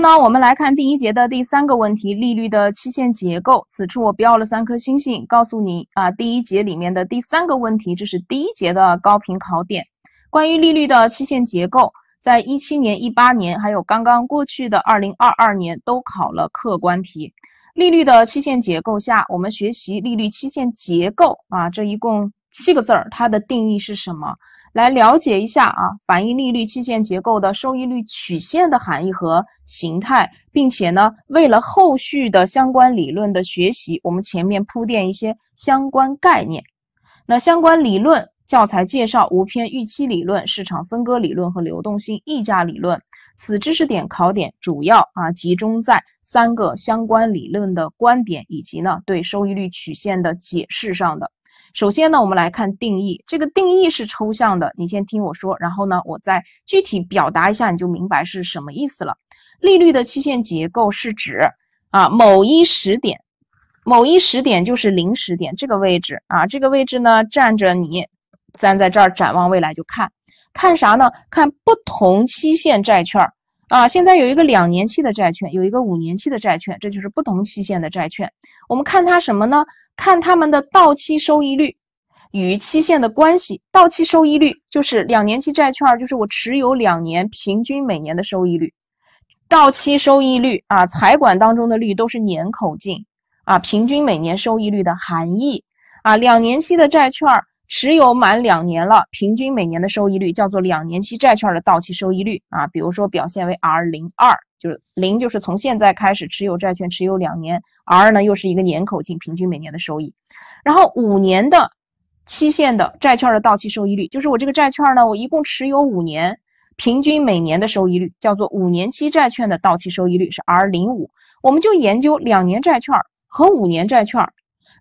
那我们来看第一节的第三个问题，利率的期限结构。此处我标了三颗星星，告诉你啊，第一节里面的第三个问题，这是第一节的高频考点。关于利率的期限结构，在一七年、一八年，还有刚刚过去的二零二二年，都考了客观题。利率的期限结构下，我们学习利率期限结构啊，这一共七个字儿，它的定义是什么？来了解一下啊，反映利率期限结构的收益率曲线的含义和形态，并且呢，为了后续的相关理论的学习，我们前面铺垫一些相关概念。那相关理论教材介绍无偏预期理论、市场分割理论和流动性溢价理论。此知识点考点主要啊集中在三个相关理论的观点以及呢对收益率曲线的解释上的。首先呢，我们来看定义。这个定义是抽象的，你先听我说，然后呢，我再具体表达一下，你就明白是什么意思了。利率的期限结构是指啊，某一时点，某一时点就是零时点这个位置啊，这个位置呢，站着你，站在这儿展望未来，就看看啥呢？看不同期限债券。啊，现在有一个两年期的债券，有一个五年期的债券，这就是不同期限的债券。我们看它什么呢？看它们的到期收益率与期限的关系。到期收益率就是两年期债券，就是我持有两年平均每年的收益率。到期收益率啊，财管当中的率都是年口径啊，平均每年收益率的含义啊，两年期的债券。持有满两年了，平均每年的收益率叫做两年期债券的到期收益率啊，比如说表现为 R 零二，就是零就是从现在开始持有债券持有两年，R 呢又是一个年口径平均每年的收益。然后五年的期限的债券的到期收益率，就是我这个债券呢，我一共持有五年，平均每年的收益率叫做五年期债券的到期收益率是 R 零五。我们就研究两年债券和五年债券，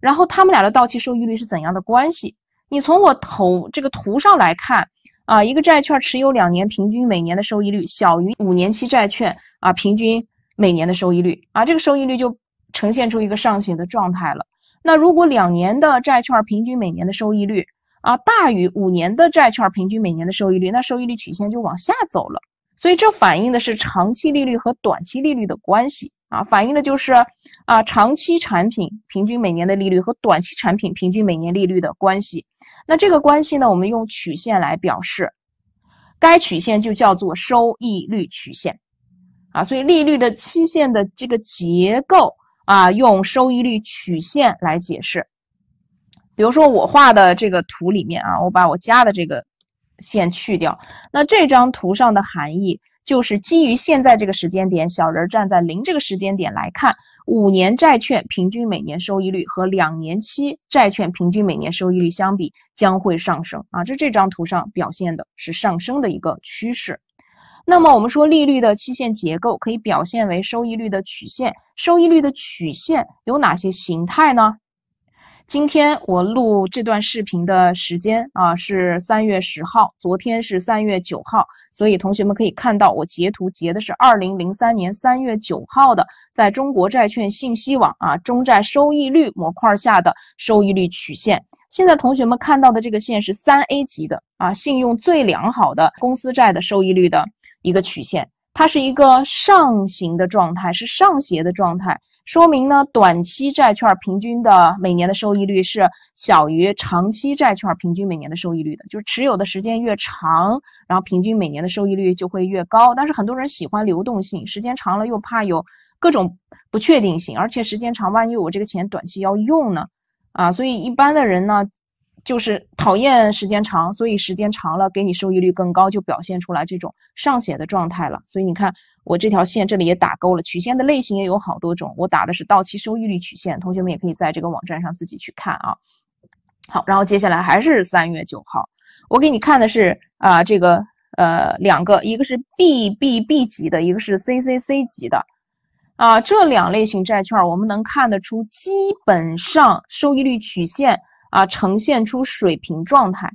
然后他们俩的到期收益率是怎样的关系？你从我头这个图上来看啊，一个债券持有两年平均每年的收益率小于五年期债券啊平均每年的收益率啊，这个收益率就呈现出一个上行的状态了。那如果两年的债券平均每年的收益率啊大于五年的债券平均每年的收益率，那收益率曲线就往下走了。所以这反映的是长期利率和短期利率的关系。啊，反映的就是啊长期产品平均每年的利率和短期产品平均每年利率的关系。那这个关系呢，我们用曲线来表示，该曲线就叫做收益率曲线。啊，所以利率的期限的这个结构啊，用收益率曲线来解释。比如说我画的这个图里面啊，我把我加的这个线去掉，那这张图上的含义。就是基于现在这个时间点，小人站在零这个时间点来看，五年债券平均每年收益率和两年期债券平均每年收益率相比将会上升啊！这这张图上表现的是上升的一个趋势。那么我们说利率的期限结构可以表现为收益率的曲线，收益率的曲线有哪些形态呢？今天我录这段视频的时间啊是三月十号，昨天是三月九号，所以同学们可以看到我截图截的是二零零三年三月九号的，在中国债券信息网啊中债收益率模块下的收益率曲线。现在同学们看到的这个线是三 A 级的啊，信用最良好的公司债的收益率的一个曲线，它是一个上行的状态，是上斜的状态。说明呢，短期债券平均的每年的收益率是小于长期债券平均每年的收益率的，就是持有的时间越长，然后平均每年的收益率就会越高。但是很多人喜欢流动性，时间长了又怕有各种不确定性，而且时间长，万一我这个钱短期要用呢？啊，所以一般的人呢。就是讨厌时间长，所以时间长了给你收益率更高，就表现出来这种上斜的状态了。所以你看我这条线这里也打勾了，曲线的类型也有好多种，我打的是到期收益率曲线。同学们也可以在这个网站上自己去看啊。好，然后接下来还是三月九号，我给你看的是啊这个呃两个，一个是 BBB 级的，一个是 CCC 级的啊这两类型债券，我们能看得出基本上收益率曲线。啊，呈现出水平状态，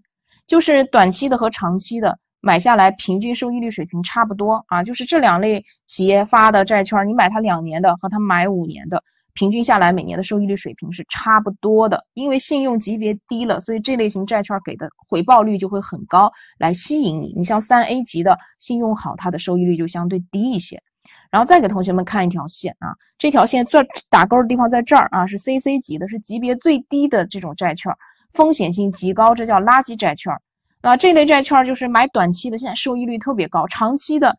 就是短期的和长期的买下来，平均收益率水平差不多啊。就是这两类企业发的债券，你买它两年的和它买五年的，平均下来每年的收益率水平是差不多的。因为信用级别低了，所以这类型债券给的回报率就会很高，来吸引你。你像三 A 级的信用好，它的收益率就相对低一些。然后再给同学们看一条线啊，这条线最打勾的地方在这儿啊，是 C C 级的，是级别最低的这种债券，风险性极高，这叫垃圾债券啊。这类债券就是买短期的，现在收益率特别高，长期的，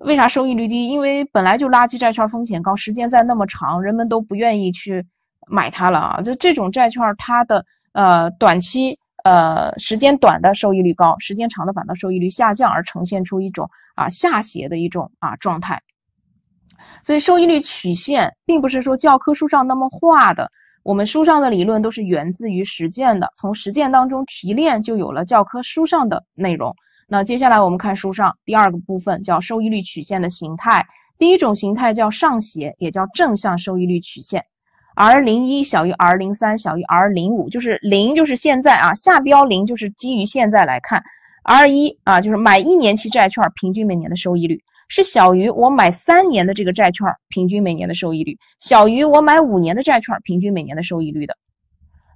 为啥收益率低？因为本来就垃圾债券风险高，时间在那么长，人们都不愿意去买它了啊。就这种债券，它的呃短期呃时间短的收益率高，时间长的反倒收益率下降，而呈现出一种啊下斜的一种啊状态。所以收益率曲线并不是说教科书上那么画的，我们书上的理论都是源自于实践的，从实践当中提炼就有了教科书上的内容。那接下来我们看书上第二个部分，叫收益率曲线的形态。第一种形态叫上斜，也叫正向收益率曲线，r 零一小于 r 零三小于 r 零五，就是零就是现在啊，下标零就是基于现在来看，r 一啊就是买一年期债券平均每年的收益率。是小于我买三年的这个债券平均每年的收益率，小于我买五年的债券平均每年的收益率的，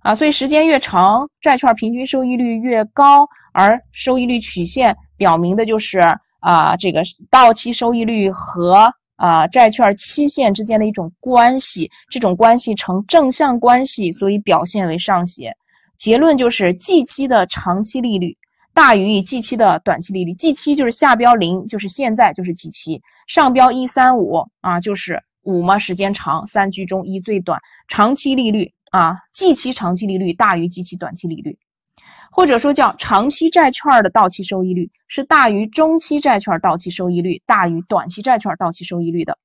啊，所以时间越长，债券平均收益率越高，而收益率曲线表明的就是啊，这个到期收益率和啊债券期限之间的一种关系，这种关系呈正向关系，所以表现为上斜。结论就是，近期的长期利率。大于季期的短期利率季期就是下标零，就是现在，就是季期，上标一三五啊，就是五嘛，时间长，三居中一最短，长期利率啊季期长期利率大于季期短期利率，或者说叫长期债券的到期收益率是大于中期债券到期收益率大于短期债券到期收益率的。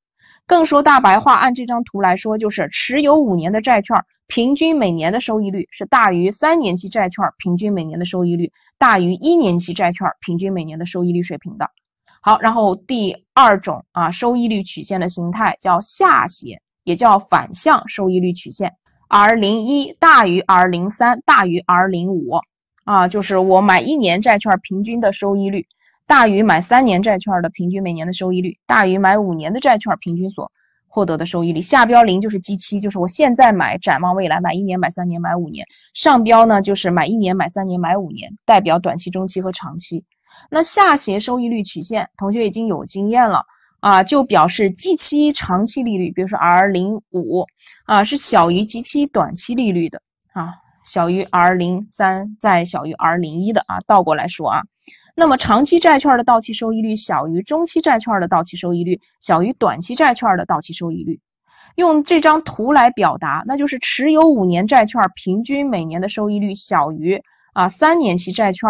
更说大白话，按这张图来说，就是持有五年的债券平均每年的收益率是大于三年期债券平均每年的收益率，大于一年期债券平均每年的收益率水平的。好，然后第二种啊，收益率曲线的形态叫下斜，也叫反向收益率曲线，r 零一大于 r 零三大于 r 零五啊，就是我买一年债券平均的收益率。大于买三年债券的平均每年的收益率，大于买五年的债券平均所获得的收益率。下标零就是基期，就是我现在买展望未来，买一年、买三年、买五年。上标呢就是买一年、买三年、买五年，代表短期、中期和长期。那下斜收益率曲线，同学已经有经验了啊，就表示基期长期利率，比如说 r 零五啊，是小于基期短期利率的啊，小于 r 零三，再小于 r 零一的啊。倒过来说啊。那么，长期债券的到期收益率小于中期债券的到期收益率，小于短期债券的到期收益率。用这张图来表达，那就是持有五年债券平均每年的收益率小于啊三年期债券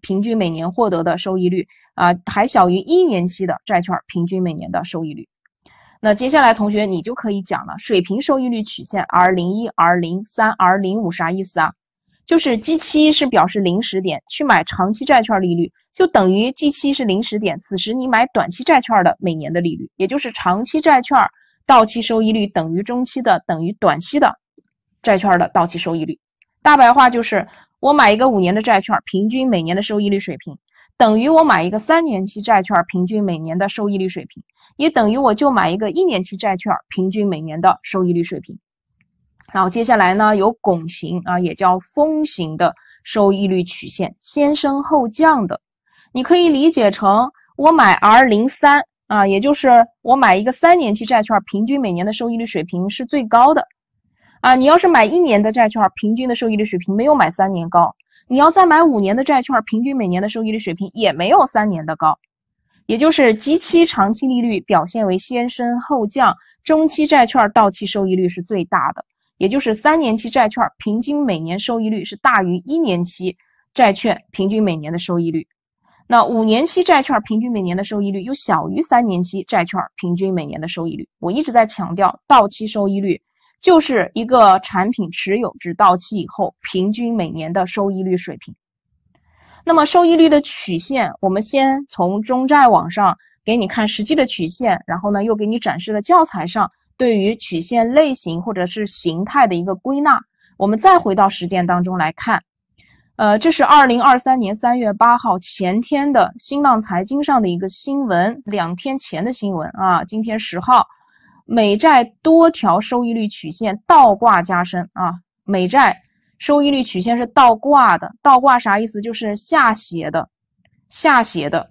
平均每年获得的收益率啊，还小于一年期的债券平均每年的收益率。那接下来，同学你就可以讲了，水平收益率曲线 R 零一、R 零三、R 零五啥意思啊？就是基期是表示临时点去买长期债券利率，就等于基期是临时点。此时你买短期债券的每年的利率，也就是长期债券到期收益率等于中期的，等于短期的债券的到期收益率。大白话就是，我买一个五年的债券，平均每年的收益率水平，等于我买一个三年期债券平均每年的收益率水平，也等于我就买一个一年期债券平均每年的收益率水平。然后接下来呢，有拱形啊，也叫风形的收益率曲线，先升后降的。你可以理解成我买 R 零三啊，也就是我买一个三年期债券，平均每年的收益率水平是最高的啊。你要是买一年的债券，平均的收益率水平没有买三年高。你要再买五年的债券，平均每年的收益率水平也没有三年的高。也就是即期长期利率表现为先升后降，中期债券到期收益率是最大的。也就是三年期债券平均每年收益率是大于一年期债券平均每年的收益率，那五年期债券平均每年的收益率又小于三年期债券平均每年的收益率。我一直在强调，到期收益率就是一个产品持有至到期以后平均每年的收益率水平。那么收益率的曲线，我们先从中债网上给你看实际的曲线，然后呢又给你展示了教材上。对于曲线类型或者是形态的一个归纳，我们再回到实践当中来看。呃，这是二零二三年三月八号前天的新浪财经上的一个新闻，两天前的新闻啊。今天十号，美债多条收益率曲线倒挂加深啊，美债收益率曲线是倒挂的，倒挂啥意思？就是下斜的，下斜的。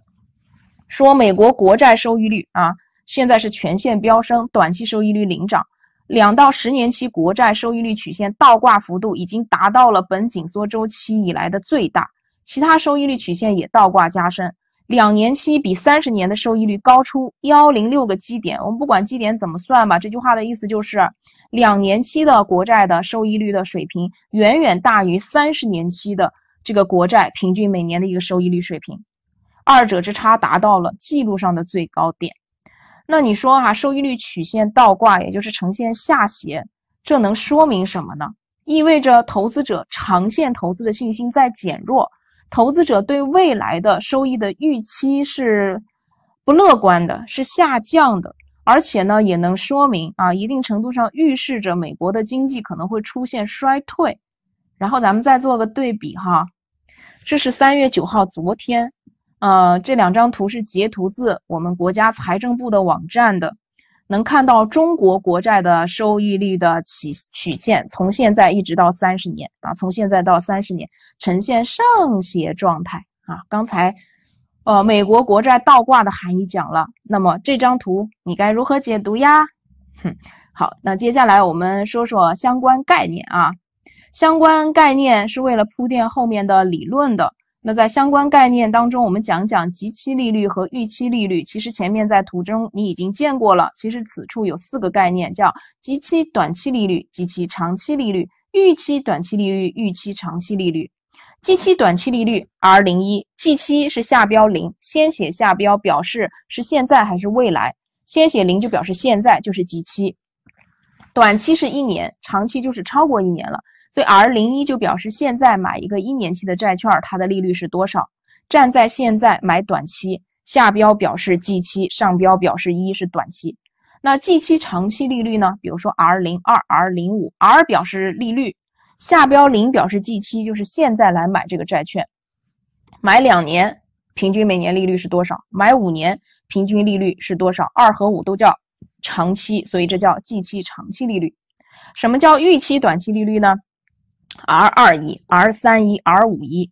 说美国国债收益率啊。现在是全线飙升，短期收益率领涨，两到十年期国债收益率曲线倒挂幅度已经达到了本紧缩周期以来的最大，其他收益率曲线也倒挂加深，两年期比三十年的收益率高出幺零六个基点。我们不管基点怎么算吧，这句话的意思就是，两年期的国债的收益率的水平远远大于三十年期的这个国债平均每年的一个收益率水平，二者之差达到了纪录上的最高点。那你说哈，收益率曲线倒挂，也就是呈现下斜，这能说明什么呢？意味着投资者长线投资的信心在减弱，投资者对未来的收益的预期是不乐观的，是下降的。而且呢，也能说明啊，一定程度上预示着美国的经济可能会出现衰退。然后咱们再做个对比哈，这是三月九号，昨天。呃，这两张图是截图自我们国家财政部的网站的，能看到中国国债的收益率的曲曲线，从现在一直到三十年啊，从现在到三十年呈现上斜状态啊。刚才，呃，美国国债倒挂的含义讲了，那么这张图你该如何解读呀？哼，好，那接下来我们说说相关概念啊，相关概念是为了铺垫后面的理论的。那在相关概念当中，我们讲讲即期利率和预期利率。其实前面在图中你已经见过了。其实此处有四个概念，叫即期短期利率、即期长期利率、预期短期利率、预期长期利率。即期短期利率 r 零一，即期是下标零，先写下标表示是现在还是未来，先写零就表示现在，就是即期。短期是一年，长期就是超过一年了。所以 r 零一就表示现在买一个一年期的债券，它的利率是多少？站在现在买短期，下标表示 g 期，上标表示一是短期。那 g 期长期利率呢？比如说 r 零二、r 零五，r 表示利率，下标零表示 g 期，就是现在来买这个债券，买两年平均每年利率是多少？买五年平均利率是多少？二和五都叫长期，所以这叫 g 期长期利率。什么叫预期短期利率呢？r 二一、r 三一、r 五一，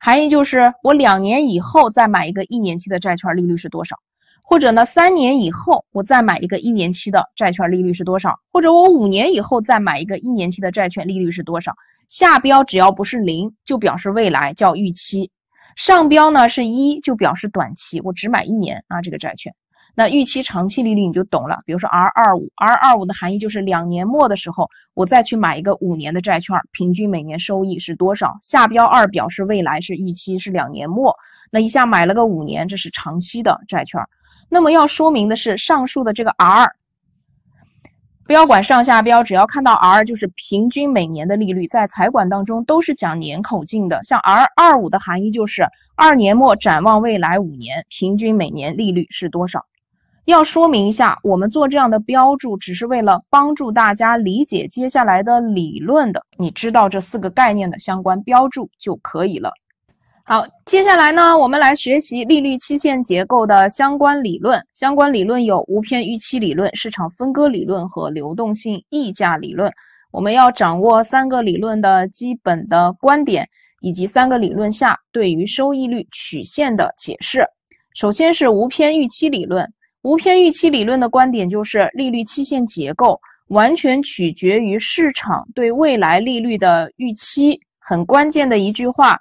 含义就是我两年以后再买一个一年期的债券利率是多少？或者呢，三年以后我再买一个一年期的债券利率是多少？或者我五年以后再买一个一年期的债券利率是多少？下标只要不是零，就表示未来叫预期；上标呢是一，就表示短期，我只买一年啊这个债券。那预期长期利率你就懂了，比如说 R 二五，R 二五的含义就是两年末的时候，我再去买一个五年的债券，平均每年收益是多少？下标二表示未来是预期是两年末，那一下买了个五年，这是长期的债券。那么要说明的是，上述的这个 R，不要管上下标，只要看到 R 就是平均每年的利率，在财管当中都是讲年口径的。像 R 二五的含义就是二年末展望未来五年，平均每年利率是多少？要说明一下，我们做这样的标注，只是为了帮助大家理解接下来的理论的。你知道这四个概念的相关标注就可以了。好，接下来呢，我们来学习利率期限结构的相关理论。相关理论有无偏预期理论、市场分割理论和流动性溢价理论。我们要掌握三个理论的基本的观点，以及三个理论下对于收益率曲线的解释。首先是无偏预期理论。无偏预期理论的观点就是，利率期限结构完全取决于市场对未来利率的预期。很关键的一句话：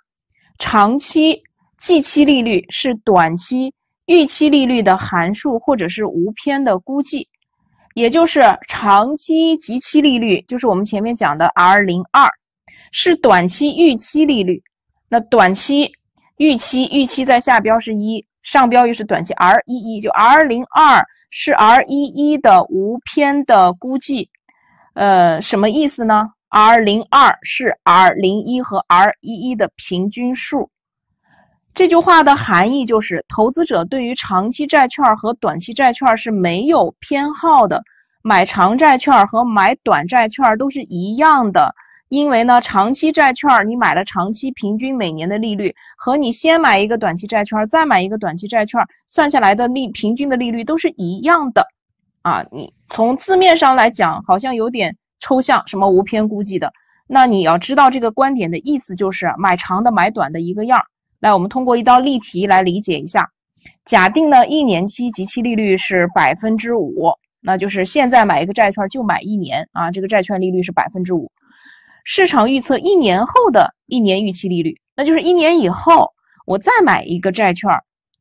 长期即期利率是短期预期利率的函数，或者是无偏的估计。也就是，长期即期利率就是我们前面讲的 r 零二，是短期预期利率。那短期预期预期在下标是一。上标又是短期 r 一一，就 r 零二是 r 一一的无偏的估计，呃，什么意思呢？r 零二是 r 零一和 r 一一的平均数。这句话的含义就是，投资者对于长期债券和短期债券是没有偏好的，买长债券和买短债券都是一样的。因为呢，长期债券你买了长期平均每年的利率和你先买一个短期债券，再买一个短期债券，算下来的利平均的利率都是一样的啊。你从字面上来讲，好像有点抽象，什么无偏估计的。那你要知道这个观点的意思，就是买长的买短的一个样。来，我们通过一道例题来理解一下。假定呢，一年期即期利率是百分之五，那就是现在买一个债券就买一年啊，这个债券利率是百分之五。市场预测一年后的一年预期利率，那就是一年以后我再买一个债券，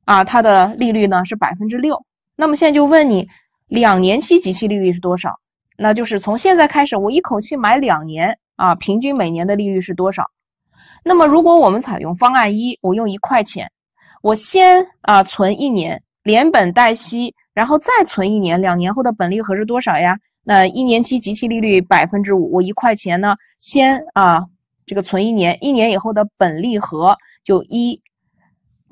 啊，它的利率呢是百分之六。那么现在就问你，两年期即期利率是多少？那就是从现在开始，我一口气买两年，啊，平均每年的利率是多少？那么如果我们采用方案一，我用一块钱，我先啊存一年，连本带息，然后再存一年，两年后的本利和是多少呀？那一年期即期利率百分之五，我一块钱呢，先啊这个存一年，一年以后的本利和就一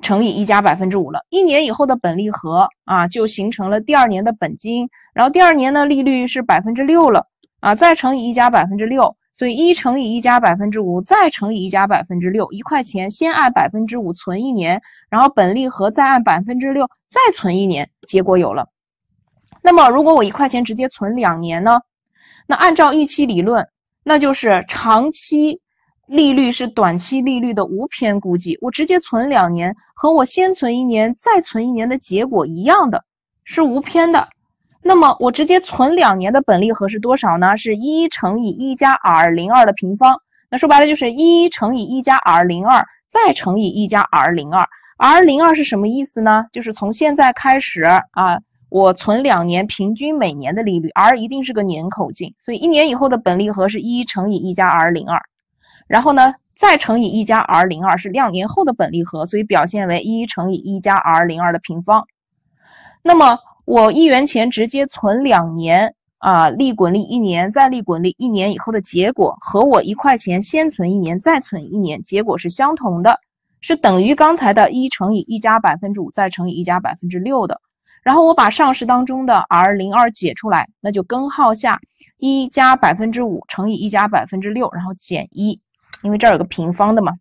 乘以一加百分之五了，一年以后的本利和啊就形成了第二年的本金，然后第二年呢利率是百分之六了，啊再乘以一加百分之六，所以一乘以一加百分之五再乘以一加百分之六，一块钱先按百分之五存一年，然后本利和再按百分之六再存一年，结果有了。那么，如果我一块钱直接存两年呢？那按照预期理论，那就是长期利率是短期利率的无偏估计。我直接存两年和我先存一年再存一年的结果一样的是无偏的。那么，我直接存两年的本利和是多少呢？是一乘以一加 r 零二的平方。那说白了就是一乘以一加 r 零二再乘以一加 r 零二。r 零二是什么意思呢？就是从现在开始啊。我存两年，平均每年的利率 r 一定是个年口径，所以一年以后的本利和是一乘以一加 r 零二，然后呢再乘以一加 r 零二，是两年后的本利和，所以表现为一乘以一加 r 零二的平方。那么我一元钱直接存两年啊，利滚利一年再利滚利一年以后的结果和我一块钱先存一年再存一年结果是相同的，是等于刚才的一乘以一加百分之五再乘以一加百分之六的。然后我把上市当中的 r 零二解出来，那就根号下一加百分之五乘以一加百分之六，然后减一，因为这儿有个平方的嘛，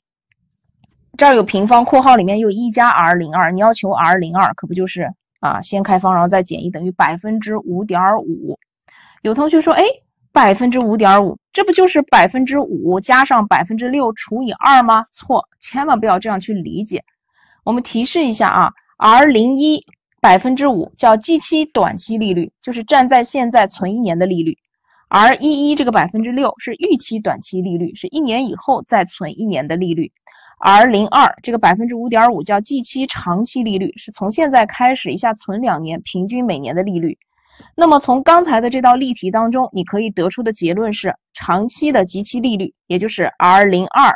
这儿有平方，括号里面又一加 r 零二，你要求 r 零二，可不就是啊，先开方，然后再减一等于百分之五点五。有同学说，哎，百分之五点五，这不就是百分之五加上百分之六除以二吗？错，千万不要这样去理解。我们提示一下啊，r 零一。百分之五叫基期短期利率，就是站在现在存一年的利率；而一一这个百分之六是预期短期利率，是一年以后再存一年的利率；而零二这个百分之五点五叫即期长期利率，是从现在开始一下存两年平均每年的利率。那么从刚才的这道例题当中，你可以得出的结论是，长期的即期利率，也就是 r 零二。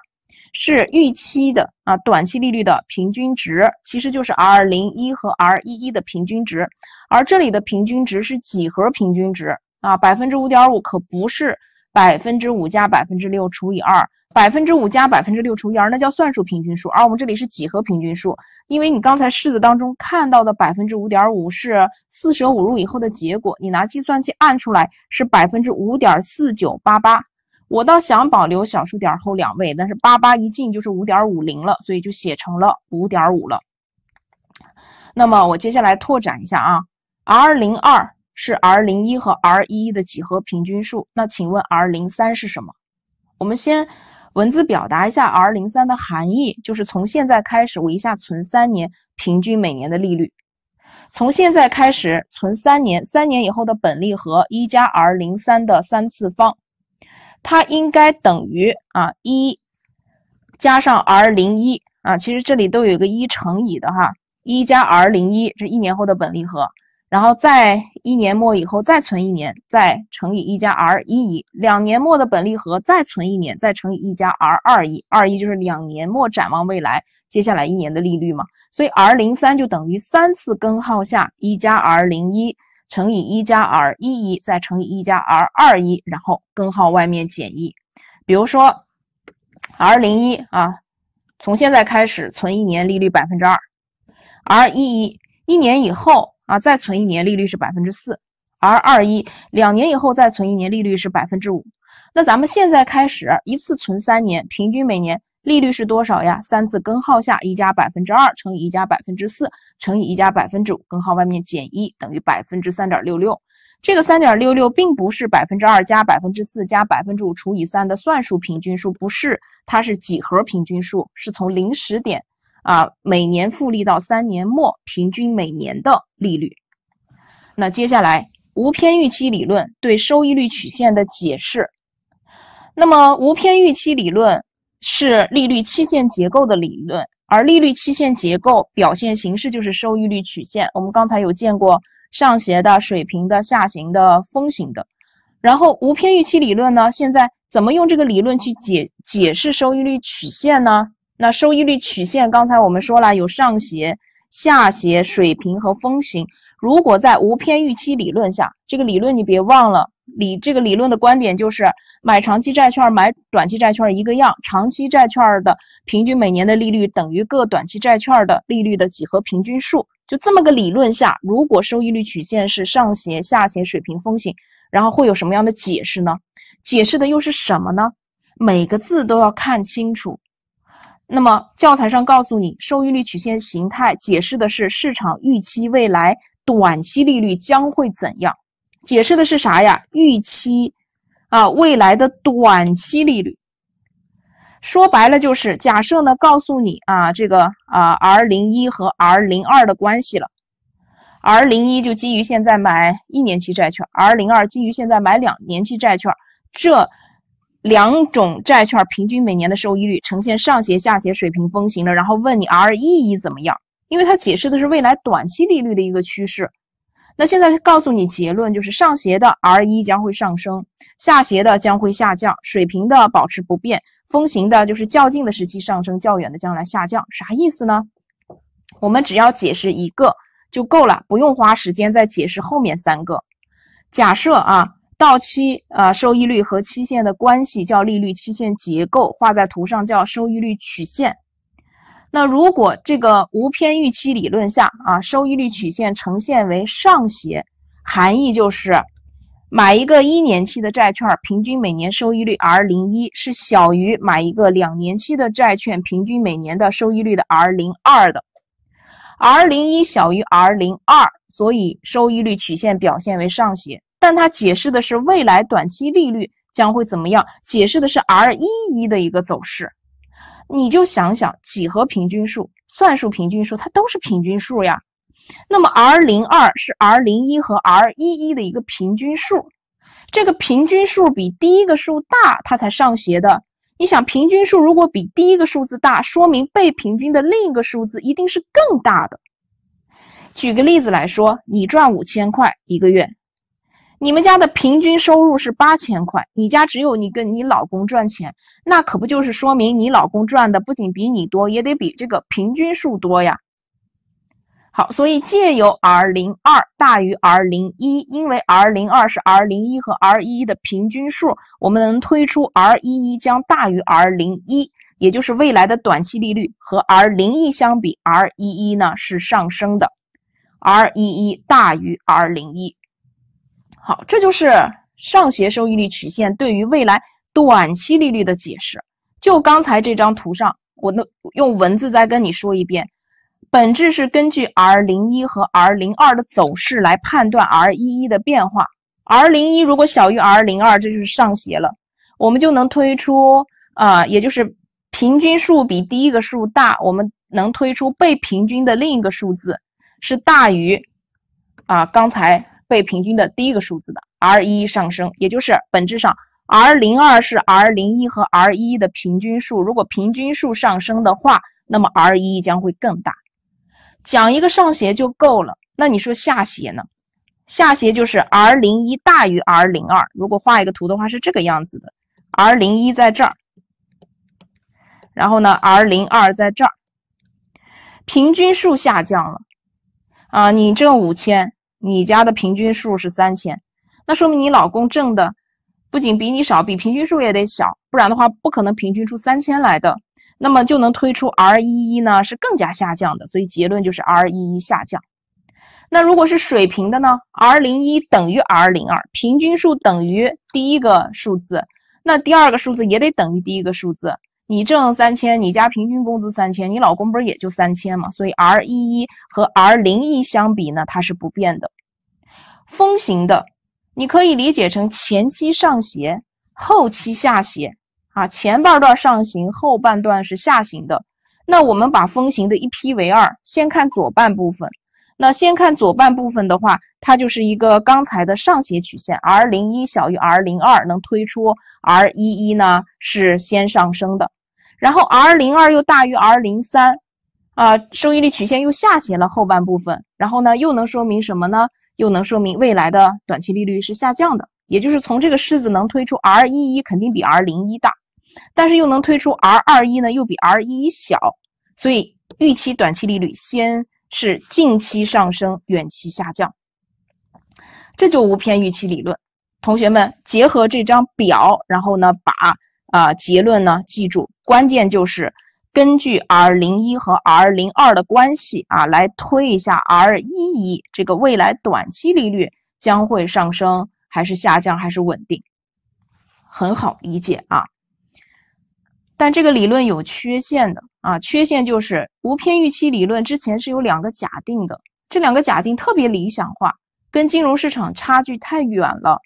是预期的啊，短期利率的平均值其实就是 r 零一和 r 一一的平均值，而这里的平均值是几何平均值啊，百分之五点五可不是百分之五加百分之六除以二，百分之五加百分之六除以二那叫算术平均数，而我们这里是几何平均数，因为你刚才式子当中看到的百分之五点五是四舍五入以后的结果，你拿计算器按出来是百分之五点四九八八。我倒想保留小数点后两位，但是八八一进就是五点五零了，所以就写成了五点五了。那么我接下来拓展一下啊，r 零二是 r 零一和 r 一的几何平均数。那请问 r 零三是什么？我们先文字表达一下 r 零三的含义，就是从现在开始，我一下存三年，平均每年的利率，从现在开始存三年，三年以后的本利和一加 r 零三的三次方。它应该等于啊一加上 r 零一啊，其实这里都有一个一乘以的哈，一加 r 零一是一年后的本利和，然后在一年末以后再存一年，再乘以一加 r 一一，两年末的本利和再存一年，再乘以一加 r 二一，二一就是两年末展望未来接下来一年的利率嘛，所以 r 零三就等于三次根号下一加 r 零一。乘以一加 r 一一，再乘以一加 r 二一，然后根号外面减一。比如说 r 零一啊，从现在开始存一年，利率百分之二；r 一一一年以后啊，再存一年，利率是百分之四；r 二一两年以后再存一年，利率是百分之五。那咱们现在开始一次存三年，平均每年。利率是多少呀？三次根号下一加百分之二乘以一加百分之四乘以一加百分之五，根号外面减一等于百分之三点六六。这个三点六六并不是百分之二加百分之四加百分之五除以三的算术平均数，不是，它是几何平均数，是从零时点啊每年复利到三年末平均每年的利率。那接下来无偏预期理论对收益率曲线的解释，那么无偏预期理论。是利率期限结构的理论，而利率期限结构表现形式就是收益率曲线。我们刚才有见过上斜的、水平的、下行的、风行的。然后无偏预期理论呢？现在怎么用这个理论去解解释收益率曲线呢？那收益率曲线刚才我们说了有上斜、下斜、水平和风行。如果在无偏预期理论下，这个理论你别忘了。理这个理论的观点就是买长期债券、买短期债券一个样，长期债券的平均每年的利率等于各短期债券的利率的几何平均数。就这么个理论下，如果收益率曲线是上斜、下斜、水平、风险，然后会有什么样的解释呢？解释的又是什么呢？每个字都要看清楚。那么教材上告诉你，收益率曲线形态解释的是市场预期未来短期利率将会怎样。解释的是啥呀？预期啊，未来的短期利率。说白了就是，假设呢，告诉你啊，这个啊，r 零一和 r 零二的关系了。r 零一就基于现在买一年期债券，r 零二基于现在买两年期债券。这两种债券平均每年的收益率呈现上斜下斜水平风行的，然后问你 r 一一怎么样？因为它解释的是未来短期利率的一个趋势。那现在告诉你结论，就是上斜的 R 一将会上升，下斜的将会下降，水平的保持不变，风行的就是较近的时期上升，较远的将来下降，啥意思呢？我们只要解释一个就够了，不用花时间再解释后面三个。假设啊，到期啊，收益率和期限的关系叫利率期限结构，画在图上叫收益率曲线。那如果这个无偏预期理论下啊，收益率曲线呈现为上斜，含义就是买一个一年期的债券平均每年收益率 r 零一是小于买一个两年期的债券平均每年的收益率的 r 零二的，r 零一小于 r 零二，所以收益率曲线表现为上斜。但它解释的是未来短期利率将会怎么样，解释的是 r 一一的一个走势。你就想想几何平均数、算术平均数，它都是平均数呀。那么 R 零二是 R 零一和 R 一一的一个平均数，这个平均数比第一个数大，它才上斜的。你想，平均数如果比第一个数字大，说明被平均的另一个数字一定是更大的。举个例子来说，你赚五千块一个月。你们家的平均收入是八千块，你家只有你跟你老公赚钱，那可不就是说明你老公赚的不仅比你多，也得比这个平均数多呀？好，所以借由 r 零二大于 r 零一，因为 r 零二是 r 零一和 r 一一的平均数，我们能推出 r 一一将大于 r 零一，也就是未来的短期利率和 r 零一相比，r 一一呢是上升的，r 一一大于 r 零一。好，这就是上斜收益率曲线对于未来短期利率的解释。就刚才这张图上，我能用文字再跟你说一遍，本质是根据 r 零一和 r 零二的走势来判断 r 一一的变化。r 零一如果小于 r 零二，这就是上斜了，我们就能推出啊，也就是平均数比第一个数大，我们能推出被平均的另一个数字是大于啊刚才。被平均的第一个数字的 R 一上升，也就是本质上 R 零二是 R 零一和 R 一的平均数。如果平均数上升的话，那么 R 一将会更大。讲一个上斜就够了。那你说下斜呢？下斜就是 R 零一大于 R 零二。如果画一个图的话，是这个样子的：R 零一在这儿，然后呢，R 零二在这儿，平均数下降了啊！你挣五千。你家的平均数是三千，那说明你老公挣的不仅比你少，比平均数也得小，不然的话不可能平均出三千来的。那么就能推出 r 一一呢是更加下降的，所以结论就是 r 一一下降。那如果是水平的呢？r 零一等于 r 零二，平均数等于第一个数字，那第二个数字也得等于第一个数字。你挣三千，你家平均工资三千，你老公不是也就三千嘛？所以 R 一一和 R 零一相比呢，它是不变的。风行的，你可以理解成前期上斜，后期下斜啊，前半段上行，后半段是下行的。那我们把风行的一批为二，先看左半部分。那先看左半部分的话，它就是一个刚才的上斜曲线，r 零一小于 r 零二，能推出 r 一一呢是先上升的，然后 r 零二又大于 r 零三，啊，收益率曲线又下斜了后半部分，然后呢又能说明什么呢？又能说明未来的短期利率是下降的，也就是从这个式子能推出 r 一一肯定比 r 零一大，但是又能推出 r 二一呢又比 r 一一小，所以预期短期利率先。是近期上升，远期下降，这就无偏预期理论。同学们结合这张表，然后呢把啊结论呢记住，关键就是根据 r 零一和 r 零二的关系啊来推一下 r 一一这个未来短期利率将会上升还是下降还是稳定，很好理解啊。但这个理论有缺陷的。啊，缺陷就是无偏预期理论之前是有两个假定的，这两个假定特别理想化，跟金融市场差距太远了。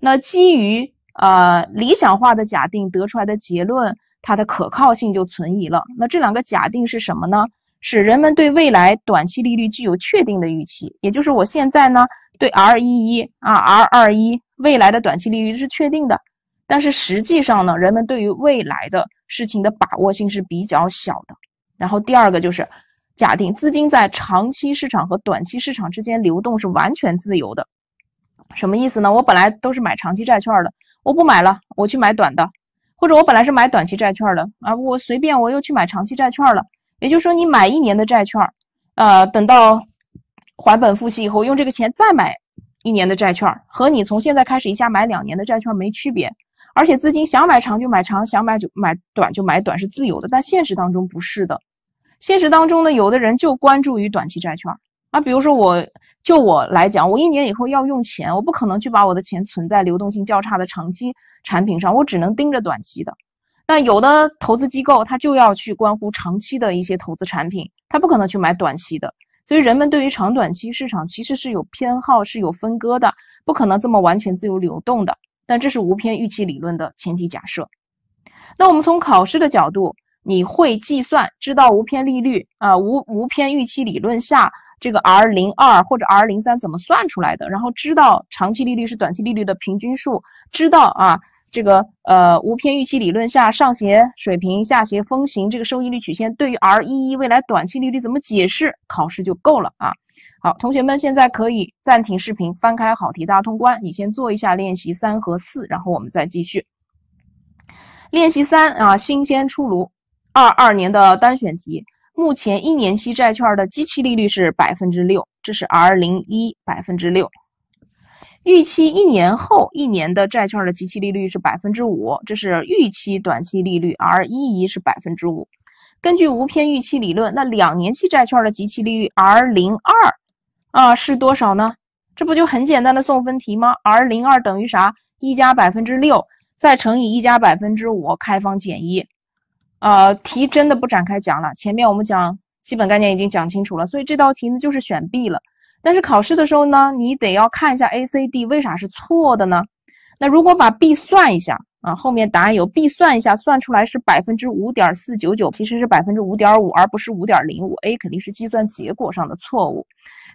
那基于呃理想化的假定得出来的结论，它的可靠性就存疑了。那这两个假定是什么呢？是人们对未来短期利率具有确定的预期，也就是我现在呢对 r 一一啊 r 二一未来的短期利率是确定的。但是实际上呢，人们对于未来的事情的把握性是比较小的。然后第二个就是，假定资金在长期市场和短期市场之间流动是完全自由的，什么意思呢？我本来都是买长期债券的，我不买了，我去买短的，或者我本来是买短期债券的啊，我随便我又去买长期债券了。也就是说，你买一年的债券，呃，等到还本付息以后，用这个钱再买一年的债券，和你从现在开始一下买两年的债券没区别。而且资金想买长就买长，想买就买短就买短是自由的，但现实当中不是的。现实当中呢，有的人就关注于短期债券啊，比如说我，就我来讲，我一年以后要用钱，我不可能去把我的钱存在流动性较差的长期产品上，我只能盯着短期的。那有的投资机构他就要去关乎长期的一些投资产品，他不可能去买短期的。所以人们对于长短期市场其实是有偏好、是有分割的，不可能这么完全自由流动的。但这是无偏预期理论的前提假设。那我们从考试的角度，你会计算，知道无偏利率啊，无无偏预期理论下这个 r 零二或者 r 零三怎么算出来的，然后知道长期利率是短期利率的平均数，知道啊这个呃无偏预期理论下上斜水平、下斜风行这个收益率曲线对于 r 一一未来短期利率怎么解释，考试就够了啊。好，同学们现在可以暂停视频，翻开《好题大通关》，你先做一下练习三和四，然后我们再继续。练习三啊，新鲜出炉，二二年的单选题。目前一年期债券的基期利率是百分之六，这是 r 零一百分之六。预期一年后一年的债券的基期利率是百分之五，这是预期短期利率 r 一一是百分之五。根据无偏预期理论，那两年期债券的即期利率 r 零二。啊，是多少呢？这不就很简单的送分题吗？r 零二等于啥？一加百分之六，再乘以一加百分之五，开方减一。啊，题真的不展开讲了，前面我们讲基本概念已经讲清楚了，所以这道题呢就是选 B 了。但是考试的时候呢，你得要看一下 A、C、D 为啥是错的呢？那如果把 B 算一下。啊，后面答案有 B，算一下，算出来是百分之五点四九九，其实是百分之五点五，而不是五点零五。A 肯定是计算结果上的错误。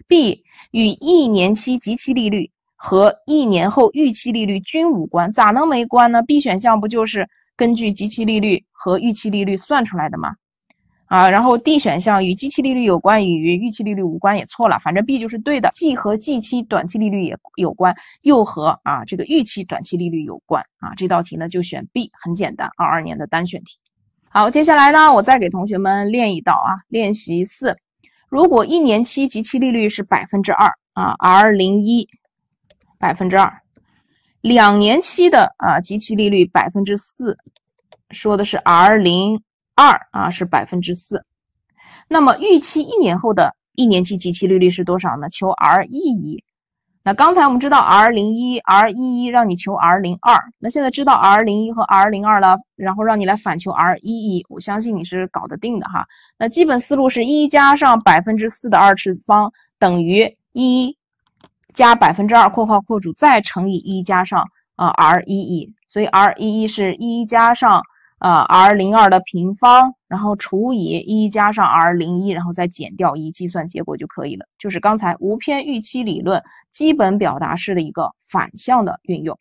B 与一年期即期利率和一年后预期利率均无关，咋能没关呢？B 选项不就是根据即期利率和预期利率算出来的吗？啊，然后 D 选项与基期利率有关，与预期利率无关，也错了。反正 B 就是对的。既和 G 期短期利率也有关，又和啊这个预期短期利率有关啊。这道题呢就选 B，很简单。二二年的单选题。好，接下来呢我再给同学们练一道啊，练习四。如果一年期即期利率是百分之二啊，R 零一百分之二，两年期的啊即期利率百分之四，说的是 R 零。二啊是百分之四，那么预期一年后的一年期即期利率是多少呢？求 r 一一。那刚才我们知道 r 零一 r 一一让你求 r 零二，那现在知道 r 零一和 r 零二了，然后让你来反求 r 一一，我相信你是搞得定的哈。那基本思路是一加上百分之四的二次方等于一加百分之二括号括主再乘以一加上啊 r 一一，所以 r 一一是，一加上。啊，r 零二的平方，然后除以一加上 r 零一，然后再减掉一，计算结果就可以了。就是刚才无偏预期理论基本表达式的一个反向的运用。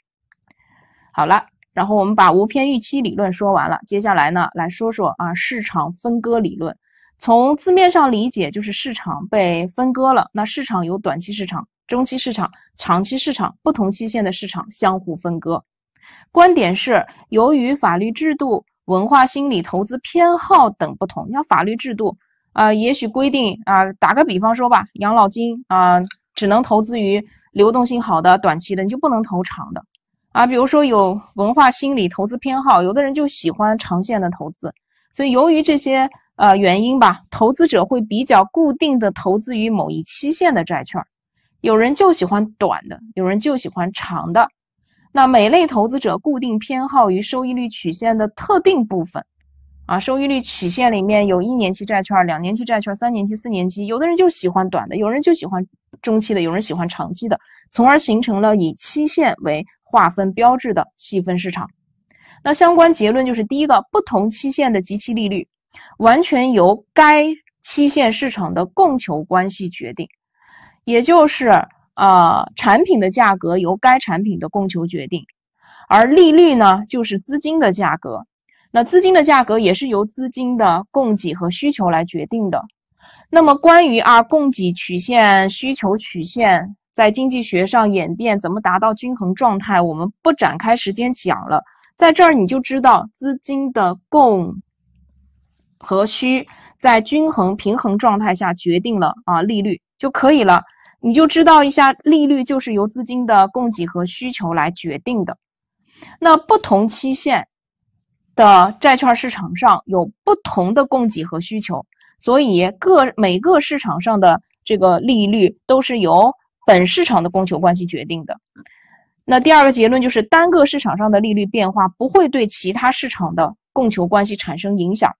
好了，然后我们把无偏预期理论说完了，接下来呢，来说说啊市场分割理论。从字面上理解，就是市场被分割了。那市场有短期市场、中期市场、长期市场，不同期限的市场相互分割。观点是，由于法律制度、文化心理、投资偏好等不同，像法律制度啊，也许规定啊，打个比方说吧，养老金啊只能投资于流动性好的短期的，你就不能投长的啊。比如说有文化心理投资偏好，有的人就喜欢长线的投资，所以由于这些呃原因吧，投资者会比较固定地投资于某一期限的债券，有人就喜欢短的，有人就喜欢长的。那每类投资者固定偏好于收益率曲线的特定部分，啊，收益率曲线里面有一年期债券、两年期债券、三年期、四年期，有的人就喜欢短的，有人就喜欢中期的，有人喜欢长期的，从而形成了以期限为划分标志的细分市场。那相关结论就是：第一个，不同期限的即期利率完全由该期限市场的供求关系决定，也就是。啊，产品的价格由该产品的供求决定，而利率呢，就是资金的价格。那资金的价格也是由资金的供给和需求来决定的。那么，关于啊，供给曲线、需求曲线在经济学上演变，怎么达到均衡状态，我们不展开时间讲了。在这儿你就知道，资金的供和需在均衡平衡状态下决定了啊，利率就可以了。你就知道一下，利率就是由资金的供给和需求来决定的。那不同期限的债券市场上有不同的供给和需求，所以各每个市场上的这个利率都是由本市场的供求关系决定的。那第二个结论就是，单个市场上的利率变化不会对其他市场的供求关系产生影响。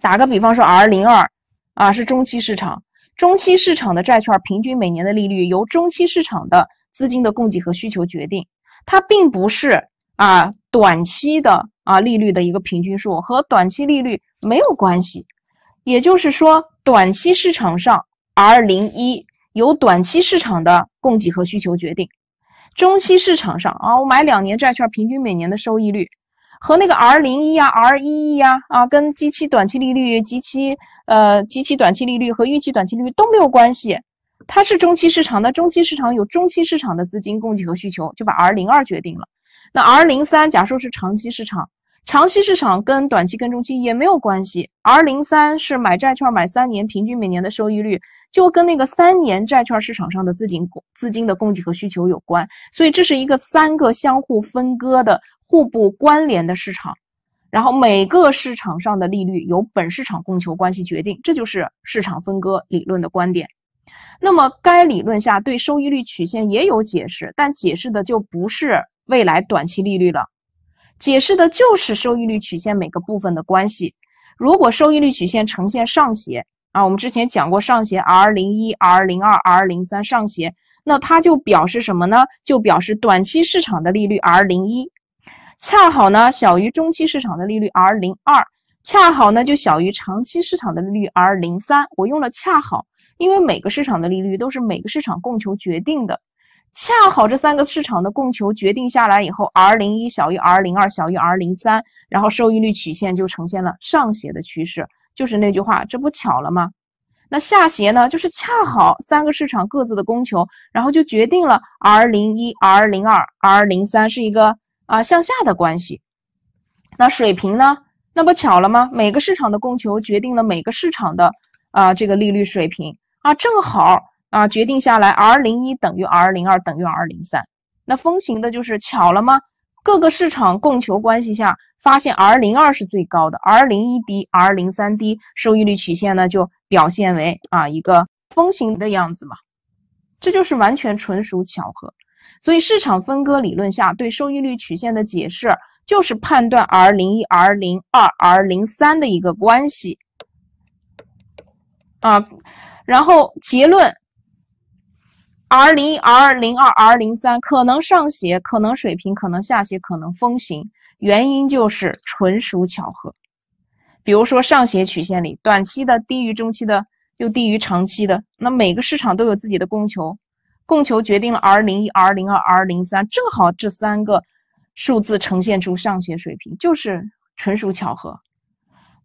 打个比方说，R 零二啊是中期市场。中期市场的债券平均每年的利率由中期市场的资金的供给和需求决定，它并不是啊短期的啊利率的一个平均数和短期利率没有关系。也就是说，短期市场上 R 零一由短期市场的供给和需求决定，中期市场上啊我买两年债券平均每年的收益率和那个 R 零一呀、R 一一呀啊跟基期短期利率及其呃，及其短期利率和预期短期利率都没有关系，它是中期市场。那中期市场有中期市场的资金供给和需求，就把 R 零二决定了。那 R 零三假设是长期市场，长期市场跟短期跟中期也没有关系。R 零三是买债券买三年平均每年的收益率，就跟那个三年债券市场上的资金资金的供给和需求有关。所以这是一个三个相互分割的、互不关联的市场。然后每个市场上的利率由本市场供求关系决定，这就是市场分割理论的观点。那么该理论下对收益率曲线也有解释，但解释的就不是未来短期利率了，解释的就是收益率曲线每个部分的关系。如果收益率曲线呈现上斜啊，我们之前讲过上斜，r 零一、r 零二、r 零三上斜，那它就表示什么呢？就表示短期市场的利率 r 零一。恰好呢，小于中期市场的利率 r 零二，恰好呢就小于长期市场的利率 r 零三。我用了恰好，因为每个市场的利率都是每个市场供求决定的。恰好这三个市场的供求决定下来以后，r 零一小于 r 零二小于 r 零三，然后收益率曲线就呈现了上斜的趋势。就是那句话，这不巧了吗？那下斜呢，就是恰好三个市场各自的供求，然后就决定了 r 零一、r 零二、r 零三是一个。啊，向下的关系，那水平呢？那不巧了吗？每个市场的供求决定了每个市场的啊，这个利率水平啊，正好啊，决定下来，r 零一等于 r 零二等于 r 零三。那风行的就是巧了吗？各个市场供求关系下，发现 r 零二是最高的，r 零一低，r 零三低，收益率曲线呢就表现为啊一个风行的样子嘛，这就是完全纯属巧合。所以，市场分割理论下对收益率曲线的解释，就是判断 r 零一、r 零二、r 零三的一个关系啊。然后结论：r 零一、r 零二、r 零三可能上斜，可能水平，可能下斜，可能风行。原因就是纯属巧合。比如说，上斜曲线里，短期的低于中期的，又低于长期的。那每个市场都有自己的供求。供求决定了 R 零一、R 零二、R 零三，正好这三个数字呈现出上行水平，就是纯属巧合。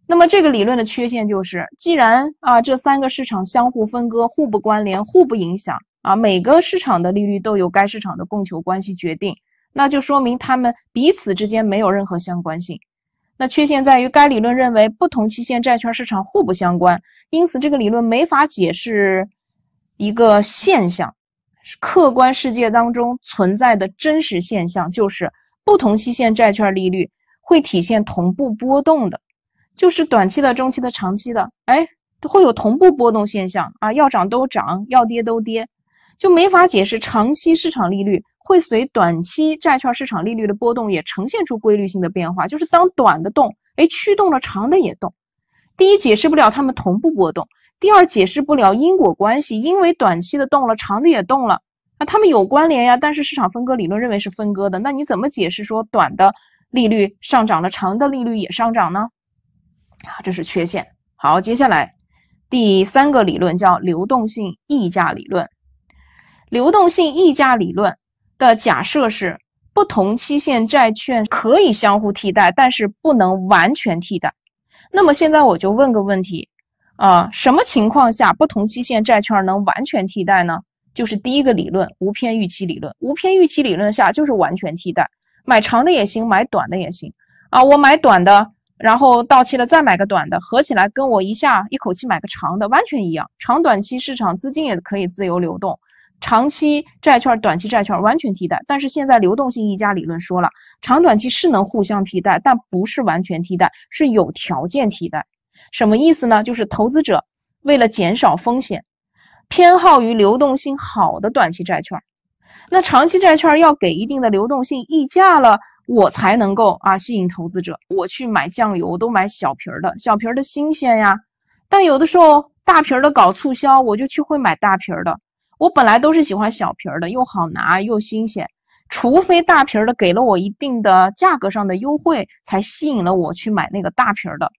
那么这个理论的缺陷就是，既然啊这三个市场相互分割、互不关联、互不影响啊，每个市场的利率都由该市场的供求关系决定，那就说明它们彼此之间没有任何相关性。那缺陷在于，该理论认为不同期限债券市场互不相关，因此这个理论没法解释一个现象。客观世界当中存在的真实现象就是，不同期限债券利率会体现同步波动的，就是短期的、中期的、长期的，哎，会有同步波动现象啊，要涨都涨，要跌都跌，就没法解释长期市场利率会随短期债券市场利率的波动也呈现出规律性的变化，就是当短的动，哎，驱动了长的也动，第一解释不了它们同步波动。第二，解释不了因果关系，因为短期的动了，长的也动了，那他们有关联呀。但是市场分割理论认为是分割的，那你怎么解释说短的利率上涨了，长的利率也上涨呢？啊，这是缺陷。好，接下来第三个理论叫流动性溢价理论。流动性溢价理论的假设是，不同期限债券可以相互替代，但是不能完全替代。那么现在我就问个问题。啊，什么情况下不同期限债券能完全替代呢？就是第一个理论无偏预期理论。无偏预期理论下就是完全替代，买长的也行，买短的也行。啊，我买短的，然后到期了再买个短的，合起来跟我一下一口气买个长的完全一样。长短期市场资金也可以自由流动，长期债券、短期债券完全替代。但是现在流动性溢价理论说了，长短期是能互相替代，但不是完全替代，是有条件替代。什么意思呢？就是投资者为了减少风险，偏好于流动性好的短期债券。那长期债券要给一定的流动性溢价了，我才能够啊吸引投资者。我去买酱油，我都买小瓶儿的，小瓶儿的新鲜呀。但有的时候大瓶儿的搞促销，我就去会买大瓶儿的。我本来都是喜欢小瓶儿的，又好拿又新鲜，除非大瓶儿的给了我一定的价格上的优惠，才吸引了我去买那个大瓶儿的。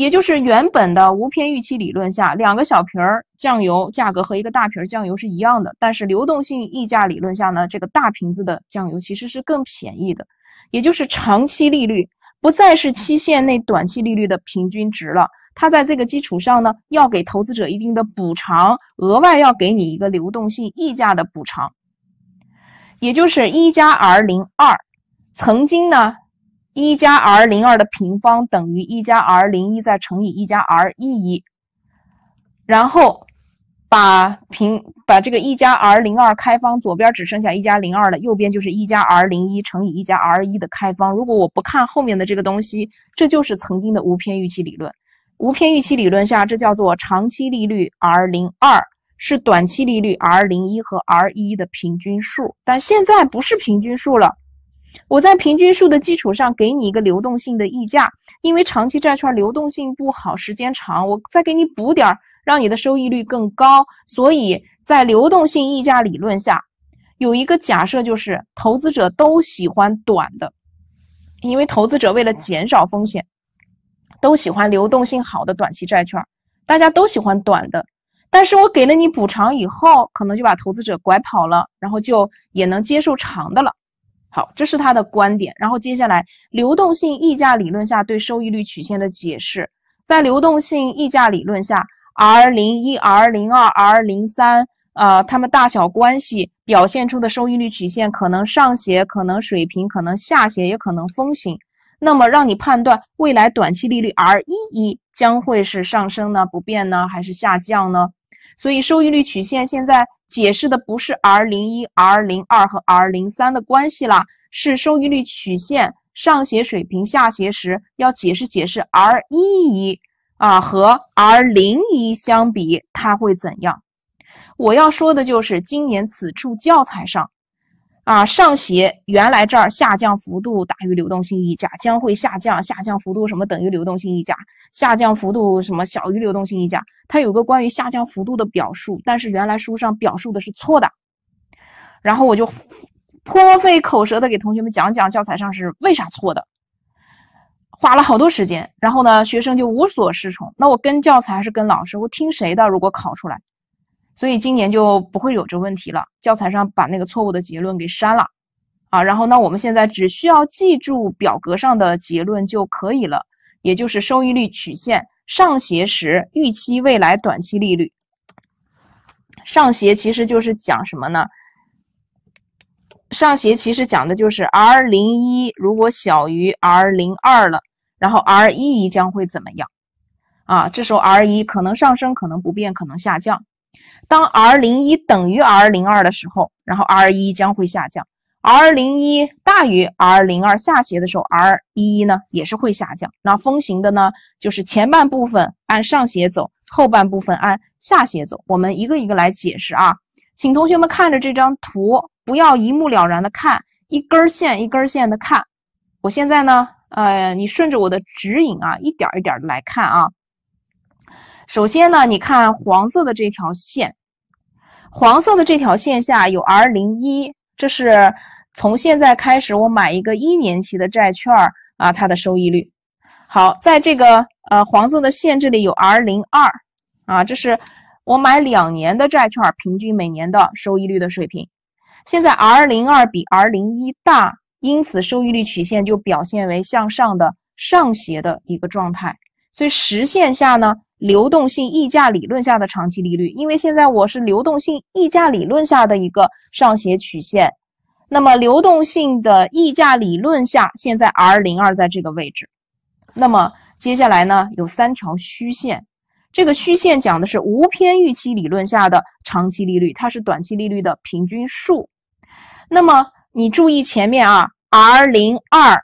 也就是原本的无偏预期理论下，两个小瓶儿酱油价格和一个大瓶儿酱油是一样的。但是流动性溢价理论下呢，这个大瓶子的酱油其实是更便宜的。也就是长期利率不再是期限内短期利率的平均值了，它在这个基础上呢，要给投资者一定的补偿，额外要给你一个流动性溢价的补偿，也就是一加 r 零二。曾经呢。一加 r 零二的平方等于一加 r 零一再乘以一加 r 一一，然后把平把这个一加 r 零二开方，左边只剩下一加零二了，右边就是一加 r 零一乘以一加 r 一的开方。如果我不看后面的这个东西，这就是曾经的无偏预期理论。无偏预期理论下，这叫做长期利率 r 零二是短期利率 r 零一和 r 一的平均数，但现在不是平均数了。我在平均数的基础上给你一个流动性的溢价，因为长期债券流动性不好，时间长，我再给你补点儿，让你的收益率更高。所以在流动性溢价理论下，有一个假设就是投资者都喜欢短的，因为投资者为了减少风险，都喜欢流动性好的短期债券，大家都喜欢短的。但是我给了你补偿以后，可能就把投资者拐跑了，然后就也能接受长的了。好，这是他的观点。然后接下来，流动性溢价理论下对收益率曲线的解释，在流动性溢价理论下，r 零一、r 零二、r 零三，呃，它们大小关系表现出的收益率曲线可能上斜，可能水平，可能下斜，也可能风行。那么让你判断未来短期利率 r 一一将会是上升呢？不变呢？还是下降呢？所以收益率曲线现在解释的不是 r 零一、r 零二和 r 零三的关系了，是收益率曲线上斜水平下斜时要解释解释 r 一一啊和 r 零一相比它会怎样？我要说的就是今年此处教材上。啊，上斜原来这儿下降幅度大于流动性溢价，将会下降。下降幅度什么等于流动性溢价？下降幅度什么小于流动性溢价？它有个关于下降幅度的表述，但是原来书上表述的是错的。然后我就颇费口舌的给同学们讲讲教材上是为啥错的，花了好多时间。然后呢，学生就无所适从。那我跟教材还是跟老师？我听谁的？如果考出来？所以今年就不会有这问题了。教材上把那个错误的结论给删了啊。然后呢，我们现在只需要记住表格上的结论就可以了。也就是收益率曲线上斜时，预期未来短期利率上斜其实就是讲什么呢？上斜其实讲的就是 r 零一如果小于 r 零二了，然后 r 一将会怎么样啊？这时候 r 一可能上升，可能不变，可能下降。当 R 零一等于 R 零二的时候，然后 R 一将会下降。R 零一大于 R 零二下斜的时候，R 一一呢也是会下降。那风行的呢，就是前半部分按上斜走，后半部分按下斜走。我们一个一个来解释啊，请同学们看着这张图，不要一目了然的看，一根线一根线的看。我现在呢，呃，你顺着我的指引啊，一点一点的来看啊。首先呢，你看黄色的这条线，黄色的这条线下有 R 零一，这是从现在开始我买一个一年期的债券啊，它的收益率。好，在这个呃黄色的线这里有 R 零二啊，这是我买两年的债券平均每年的收益率的水平。现在 R 零二比 R 零一大，因此收益率曲线就表现为向上的上斜的一个状态。所以实线下呢。流动性溢价理论下的长期利率，因为现在我是流动性溢价理论下的一个上斜曲线。那么，流动性的溢价理论下，现在 r 零二在这个位置。那么，接下来呢，有三条虚线，这个虚线讲的是无偏预期理论下的长期利率，它是短期利率的平均数。那么，你注意前面啊，r 零二。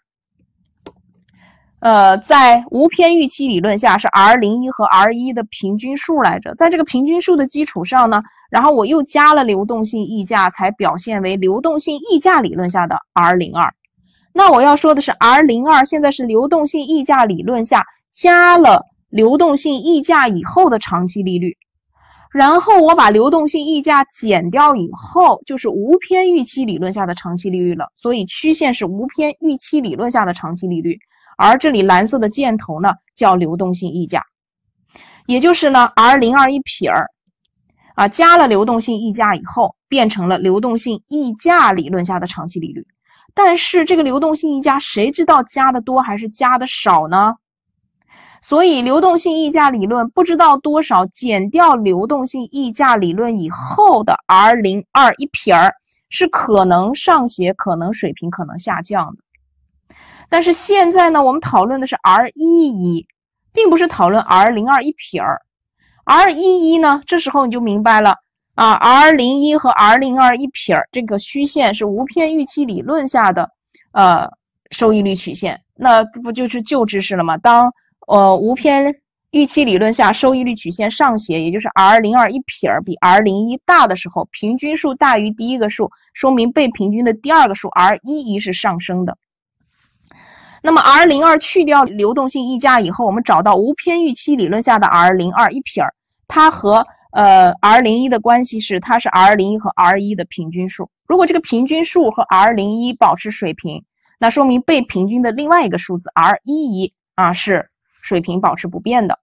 呃，在无偏预期理论下是 r 零一和 r 一的平均数来着，在这个平均数的基础上呢，然后我又加了流动性溢价，才表现为流动性溢价理论下的 r 零二。那我要说的是 r 零二现在是流动性溢价理论下加了流动性溢价以后的长期利率，然后我把流动性溢价减掉以后，就是无偏预期理论下的长期利率了。所以曲线是无偏预期理论下的长期利率。而这里蓝色的箭头呢，叫流动性溢价，也就是呢，r 零二一撇儿啊，加了流动性溢价以后，变成了流动性溢价理论下的长期利率。但是这个流动性溢价，谁知道加的多还是加的少呢？所以流动性溢价理论不知道多少，减掉流动性溢价理论以后的 r 零二一撇儿，是可能上斜、可能水平、可能下降的。但是现在呢，我们讨论的是 r 一一，并不是讨论 r 零二一撇儿。r 一一呢？这时候你就明白了啊。r 零一和 r 零二一撇儿这个虚线是无偏预期理论下的呃收益率曲线，那不就是旧知识了吗？当呃无偏预期理论下收益率曲线上斜，也就是 r 零二一撇儿比 r 零一大的时候，平均数大于第一个数，说明被平均的第二个数 r 一一是上升的。那么 r 零二去掉流动性溢价以后，我们找到无偏预期理论下的 r 零二一撇儿，它和呃 r 零一的关系是，它是 r 零一和 r 一的平均数。如果这个平均数和 r 零一保持水平，那说明被平均的另外一个数字 r 一一啊是水平保持不变的。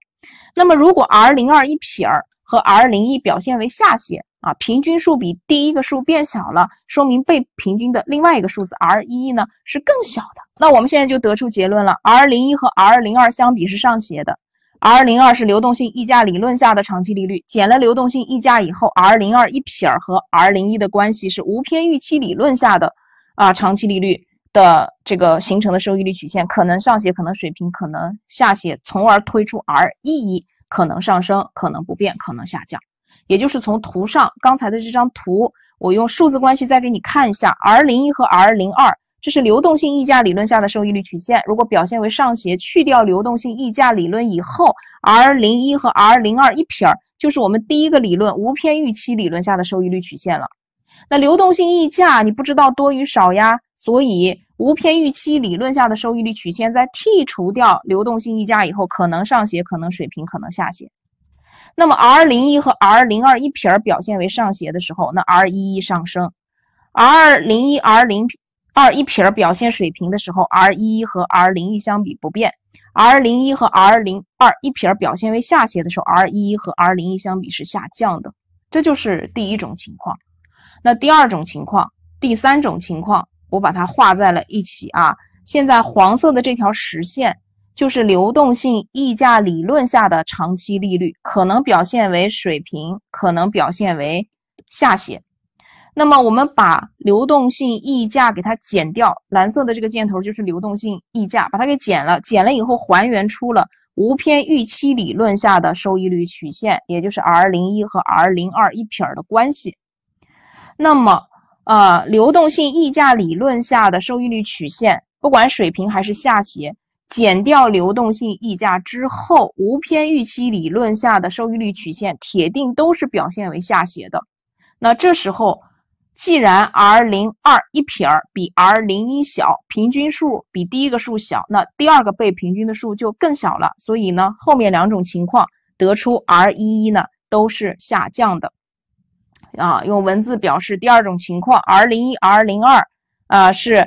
那么如果 r 零二一撇儿和 r 零一表现为下斜。啊，平均数比第一个数变小了，说明被平均的另外一个数字 r 1一呢是更小的。那我们现在就得出结论了，r01 和 r02 相比是上斜的，r02 是流动性溢价理论下的长期利率，减了流动性溢价以后，r02 一撇儿和 r01 的关系是无偏预期理论下的啊长期利率的这个形成的收益率曲线可能上斜，可能水平，可能下斜，从而推出 r 1一可能上升，可能不变，可能下降。也就是从图上刚才的这张图，我用数字关系再给你看一下，r 零一和 r 零二，这是流动性溢价理论下的收益率曲线。如果表现为上斜，去掉流动性溢价理论以后，r 零一和 r 零二一撇儿，就是我们第一个理论无偏预期理论下的收益率曲线了。那流动性溢价你不知道多与少呀，所以无偏预期理论下的收益率曲线在剔除掉流动性溢价以后，可能上斜，可能水平，可能下斜。那么，R 零一和 R 零二一撇儿表现为上斜的时候，那 R 一一上升；R 零一、R 零二一撇儿表现水平的时候，R 一一和 R 零一相比不变；R 零一和 R 零二一撇儿表现为下斜的时候，R 一一和 R 零一相比是下降的。这就是第一种情况。那第二种情况、第三种情况，我把它画在了一起啊。现在黄色的这条实线。就是流动性溢价理论下的长期利率可能表现为水平，可能表现为下斜。那么我们把流动性溢价给它减掉，蓝色的这个箭头就是流动性溢价，把它给减了，减了以后还原出了无偏预期理论下的收益率曲线，也就是 r 零一和 r 零二一撇的关系。那么，呃，流动性溢价理论下的收益率曲线，不管水平还是下斜。减掉流动性溢价之后，无偏预期理论下的收益率曲线铁定都是表现为下斜的。那这时候，既然 r 零二一撇儿比 r 零一小，平均数比第一个数小，那第二个被平均的数就更小了。所以呢，后面两种情况得出 r 一一呢都是下降的。啊，用文字表示第二种情况，r 零一 r 零二啊是。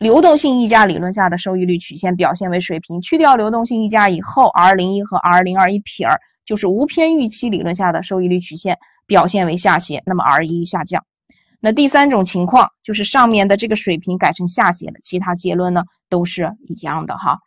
流动性溢价理论下的收益率曲线表现为水平，去掉流动性溢价以后，r 零一和 r 零二一撇儿就是无偏预期理论下的收益率曲线表现为下斜，那么 r 一下降。那第三种情况就是上面的这个水平改成下斜了，其他结论呢都是一样的哈。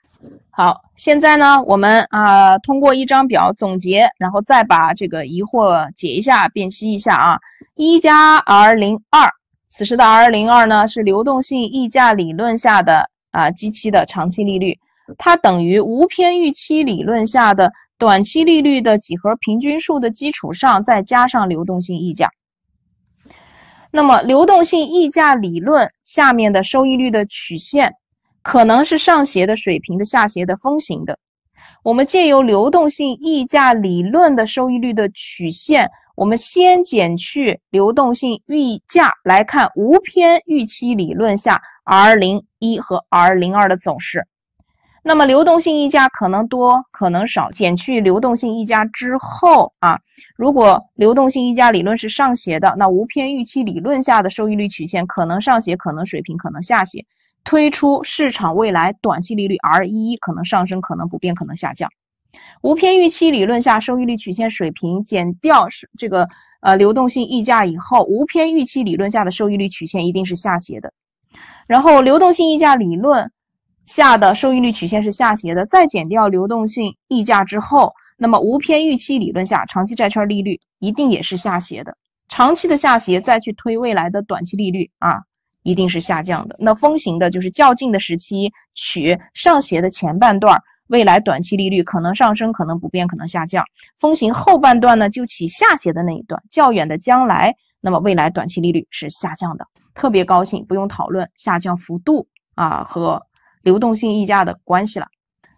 好，现在呢我们啊通过一张表总结，然后再把这个疑惑解一下、辨析一下啊，一加 r 零二。此时的 r 零二呢，是流动性溢价理论下的啊，基期的长期利率，它等于无偏预期理论下的短期利率的几何平均数的基础上，再加上流动性溢价。那么，流动性溢价理论下面的收益率的曲线，可能是上斜的、水平的、下斜的、风行的。我们借由流动性溢价理论的收益率的曲线，我们先减去流动性溢价来看无偏预期理论下 r 零一和 r 零二的走势。那么流动性溢价可能多可能少，减去流动性溢价之后啊，如果流动性溢价理论是上斜的，那无偏预期理论下的收益率曲线可能上斜，可能水平，可能下斜。推出市场未来短期利率 r 一可能上升，可能不变，可能下降。无偏预期理论下，收益率曲线水平减掉是这个呃流动性溢价以后，无偏预期理论下的收益率曲线一定是下斜的。然后流动性溢价理论下的收益率曲线是下斜的，再减掉流动性溢价之后，那么无偏预期理论下长期债券利率一定也是下斜的。长期的下斜再去推未来的短期利率啊。一定是下降的。那风行的就是较近的时期，取上斜的前半段，未来短期利率可能上升，可能不变，可能下降。风行后半段呢，就起下斜的那一段。较远的将来，那么未来短期利率是下降的。特别高兴，不用讨论下降幅度啊和流动性溢价的关系了。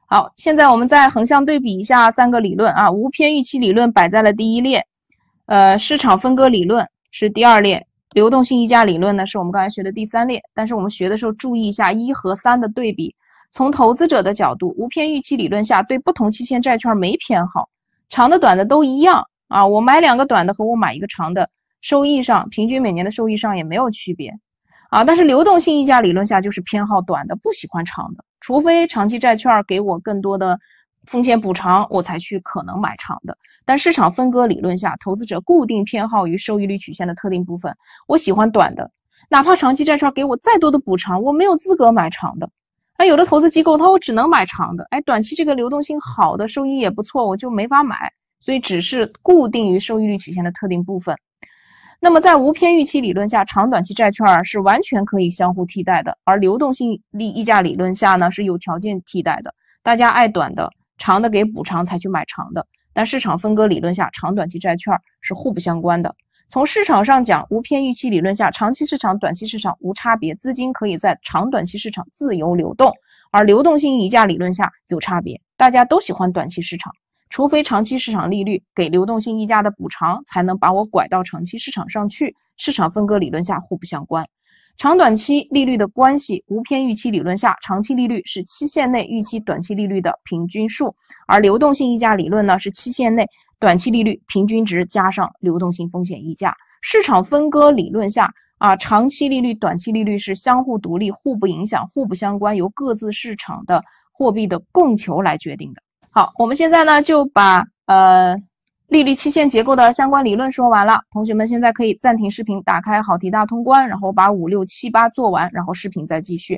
好，现在我们再横向对比一下三个理论啊，无偏预期理论摆在了第一列，呃，市场分割理论是第二列。流动性溢价理论呢，是我们刚才学的第三列，但是我们学的时候注意一下一和三的对比。从投资者的角度，无偏预期理论下对不同期限债券没偏好，长的短的都一样啊。我买两个短的和我买一个长的，收益上平均每年的收益上也没有区别啊。但是流动性溢价理论下就是偏好短的，不喜欢长的，除非长期债券给我更多的。风险补偿，我才去可能买长的。但市场分割理论下，投资者固定偏好于收益率曲线的特定部分。我喜欢短的，哪怕长期债券给我再多的补偿，我没有资格买长的。哎，有的投资机构，他我只能买长的。哎，短期这个流动性好的收益也不错，我就没法买。所以只是固定于收益率曲线的特定部分。那么在无偏预期理论下，长短期债券是完全可以相互替代的。而流动性利溢价理论下呢，是有条件替代的。大家爱短的。长的给补偿才去买长的，但市场分割理论下，长短期债券是互不相关的。从市场上讲，无偏预期理论下，长期市场、短期市场无差别，资金可以在长短期市场自由流动；而流动性溢价理论下有差别，大家都喜欢短期市场，除非长期市场利率给流动性溢价的补偿，才能把我拐到长期市场上去。市场分割理论下互不相关。长短期利率的关系，无偏预期理论下，长期利率是期限内预期短期利率的平均数；而流动性溢价理论呢，是期限内短期利率平均值加上流动性风险溢价。市场分割理论下，啊，长期利率、短期利率是相互独立、互不影响、互不相关，由各自市场的货币的供求来决定的。好，我们现在呢就把呃。利率期限结构的相关理论说完了，同学们现在可以暂停视频，打开好题大通关，然后把五六七八做完，然后视频再继续。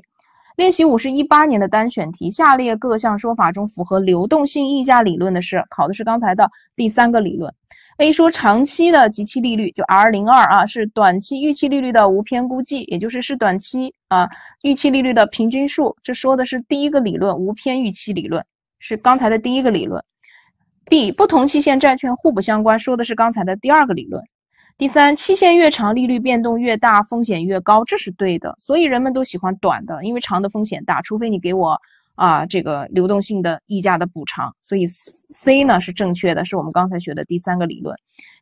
练习五是一八年的单选题，下列各项说法中符合流动性溢价理论的是？考的是刚才的第三个理论。A 说长期的即期利率就 r 零二啊是短期预期利率的无偏估计，也就是是短期啊预期利率的平均数。这说的是第一个理论无偏预期理论，是刚才的第一个理论。B 不同期限债券互不相关，说的是刚才的第二个理论。第三，期限越长，利率变动越大，风险越高，这是对的。所以人们都喜欢短的，因为长的风险大，除非你给我啊这个流动性的溢价的补偿。所以 C 呢是正确的，是我们刚才学的第三个理论。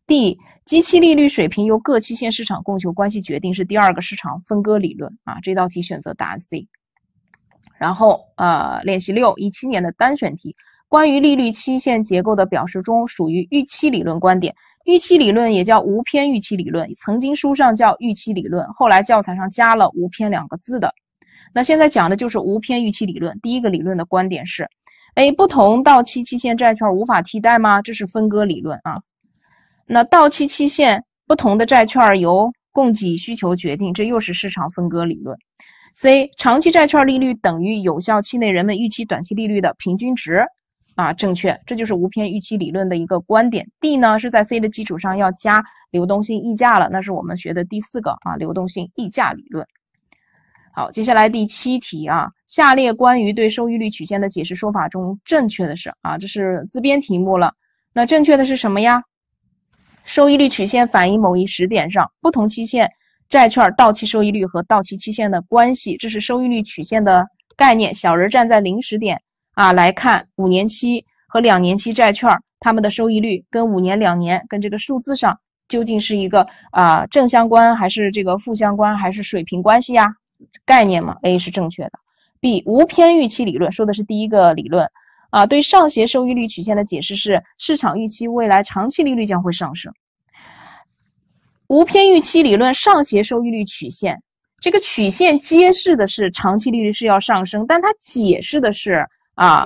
D 基期利率水平由各期限市场供求关系决定，是第二个市场分割理论啊。这道题选择答案 C。然后呃，练习六一七年的单选题。关于利率期限结构的表示中，属于预期理论观点。预期理论也叫无偏预期理论，曾经书上叫预期理论，后来教材上加了“无偏”两个字的。那现在讲的就是无偏预期理论。第一个理论的观点是：a. 不同到期期限债券无法替代吗？这是分割理论啊。那到期期限不同的债券由供给需求决定，这又是市场分割理论。c. 长期债券利率等于有效期内人们预期短期利率的平均值。啊，正确，这就是无偏预期理论的一个观点。D 呢是在 C 的基础上要加流动性溢价了，那是我们学的第四个啊流动性溢价理论。好，接下来第七题啊，下列关于对收益率曲线的解释说法中正确的是啊，这是自编题目了。那正确的是什么呀？收益率曲线反映某一时点上不同期限债券到期收益率和到期期限的关系，这是收益率曲线的概念。小人站在零时点。啊，来看五年期和两年期债券，它们的收益率跟五年、两年跟这个数字上究竟是一个啊正相关，还是这个负相关，还是水平关系呀？概念嘛，A 是正确的。B 无偏预期理论说的是第一个理论啊，对上斜收益率曲线的解释是市场预期未来长期利率将会上升。无偏预期理论上斜收益率曲线，这个曲线揭示的是长期利率是要上升，但它解释的是。啊，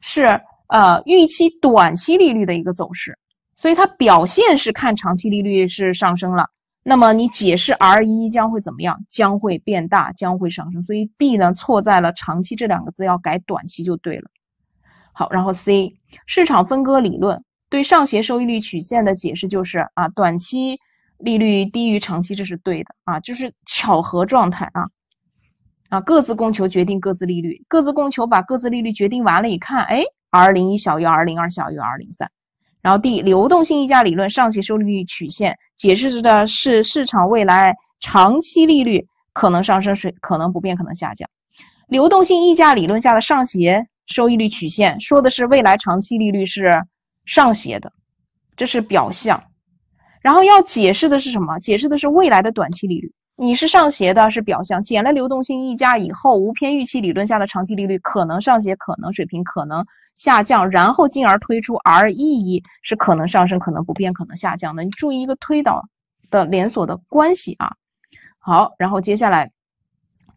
是呃预期短期利率的一个走势，所以它表现是看长期利率是上升了。那么你解释 R 一将会怎么样？将会变大，将会上升。所以 B 呢错在了长期这两个字，要改短期就对了。好，然后 C 市场分割理论对上斜收益率曲线的解释就是啊，短期利率低于长期，这是对的啊，就是巧合状态啊。啊，各自供求决定各自利率，各自供求把各自利率决定完了，一看，哎，r 零一小于 r 零二小于 r 零三，然后 D 流动性溢价理论上斜收益率曲线解释着的是市场未来长期利率可能上升、水可能不变、可能下降。流动性溢价理论下的上斜收益率曲线说的是未来长期利率是上斜的，这是表象。然后要解释的是什么？解释的是未来的短期利率。你是上斜的，是表象。减了流动性溢价以后，无偏预期理论下的长期利率可能上斜，可能水平，可能下降，然后进而推出 r e E 是可能上升，可能不变，可能下降的。你注意一个推导的连锁的关系啊。好，然后接下来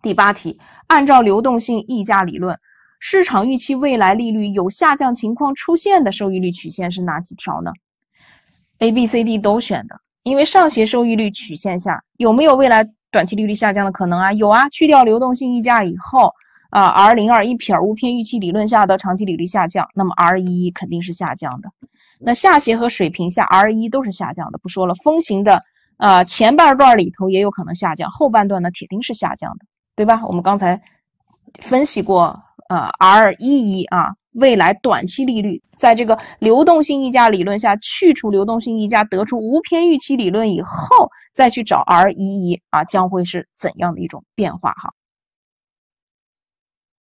第八题，按照流动性溢价理论，市场预期未来利率有下降情况出现的收益率曲线是哪几条呢？A、B、C、D 都选的。因为上斜收益率曲线下有没有未来短期利率下降的可能啊？有啊，去掉流动性溢价以后啊，r 零二一撇无偏预期理论下的长期利率下降，那么 r 一肯定是下降的。那下斜和水平下 r 一都是下降的，不说了。风行的啊，前半段里头也有可能下降，后半段呢铁定是下降的，对吧？我们刚才分析过，呃，r 一一啊。未来短期利率，在这个流动性溢价理论下去除流动性溢价，得出无偏预期理论以后，再去找 R 一，啊，将会是怎样的一种变化？哈。